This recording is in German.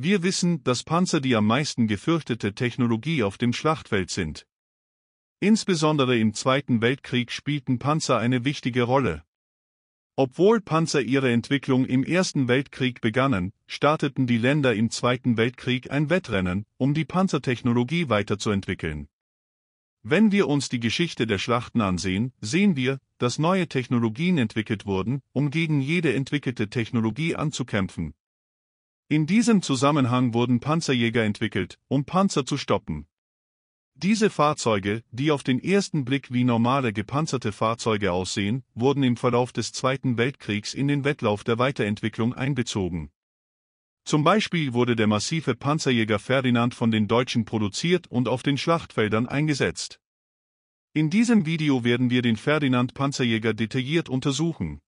Wir wissen, dass Panzer die am meisten gefürchtete Technologie auf dem Schlachtfeld sind. Insbesondere im Zweiten Weltkrieg spielten Panzer eine wichtige Rolle. Obwohl Panzer ihre Entwicklung im Ersten Weltkrieg begannen, starteten die Länder im Zweiten Weltkrieg ein Wettrennen, um die Panzertechnologie weiterzuentwickeln. Wenn wir uns die Geschichte der Schlachten ansehen, sehen wir, dass neue Technologien entwickelt wurden, um gegen jede entwickelte Technologie anzukämpfen, in diesem Zusammenhang wurden Panzerjäger entwickelt, um Panzer zu stoppen. Diese Fahrzeuge, die auf den ersten Blick wie normale gepanzerte Fahrzeuge aussehen, wurden im Verlauf des Zweiten Weltkriegs in den Wettlauf der Weiterentwicklung einbezogen. Zum Beispiel wurde der massive Panzerjäger Ferdinand von den Deutschen produziert und auf den Schlachtfeldern eingesetzt. In diesem Video werden wir den Ferdinand Panzerjäger detailliert untersuchen.